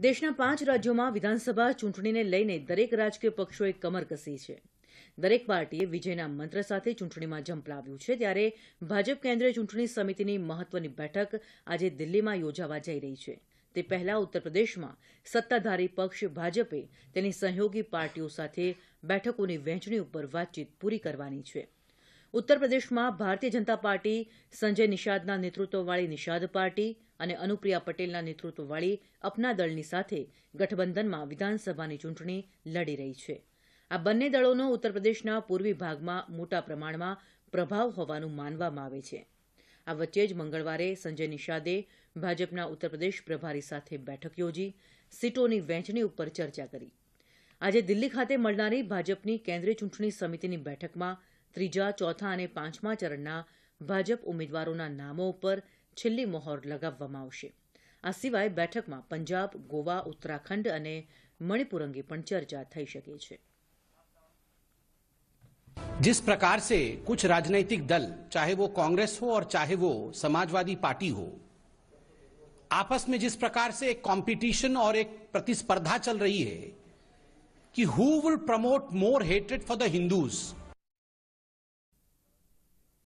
દેશના પાંચ રાજ્યોમાં વિધાનસભા ચૂંટણીને લઈને દરેક રાજકીય પક્ષોએ કમર કસી છે દરેક પાર્ટીએ વિજયના મંત્ર સાથે ચૂંટણીમાં ઝંપલાવ્યું છે ત્યારે ભાજપ કેન્દ્રીય ચૂંટણી સમિતિની મહત્વની બેઠક આજે દિલ્હીમાં યોજાવા જઈ રહી છે તે પહેલા ઉત્તરપ્રદેશમાં સત્તાધારી પક્ષ ભાજપે તેની સહયોગી પાર્ટીઓ સાથે બેઠકોની વહેંચણી ઉપર વાતચીત પૂરી કરવાની છે ઉત્તર પ્રદેશમાં ભારતીય જનતા પાર્ટી સંજય નિષાદના નેતૃત્વવાળી નિષાદ પાર્ટી અને અનુપ્રિયા પટેલના નેતૃત્વવાળી અપના દળની સાથે ગઠબંધનમાં વિધાનસભાની ચૂંટણી લડી રહી છે આ બંને દળોનો ઉત્તરપ્રદેશના પૂર્વી ભાગમાં મોટા પ્રમાણમાં પ્રભાવ હોવાનું માનવામાં આવે છે આ વચ્ચે જ મંગળવારે સંજય નિષાદે ભાજપના ઉત્તર પ્રદેશ પ્રભારી સાથે બેઠક યોજી સીટોની વહેંચણી ઉપર ચર્ચા કરી આજે દિલ્હી ખાતે મળનારી ભાજપની કેન્દ્રીય ચૂંટણી સમિતિની બેઠકમાં ત્રીજા ચોથા અને પાંચમા ચરણના ભાજપ ઉમેદવારોના નામો ઉપર છેલ્લી મોહર લગાવવામાં આવશે આ સિવાય બેઠકમાં પંજાબ ગોવા ઉત્તરાખંડ અને મણિપુર અંગે પણ ચર્ચા થઈ શકે છે जिस प्रकार से कुछ राजनीतिक दल चाहे वो कांग्रेस हो और चाहे वो समाजवादी पार्टी हो आपस में जिस प्रकार से एक कंपटीशन और एक प्रतिस्पर्धा चल रही है कि who will promote more hatred for the Hindus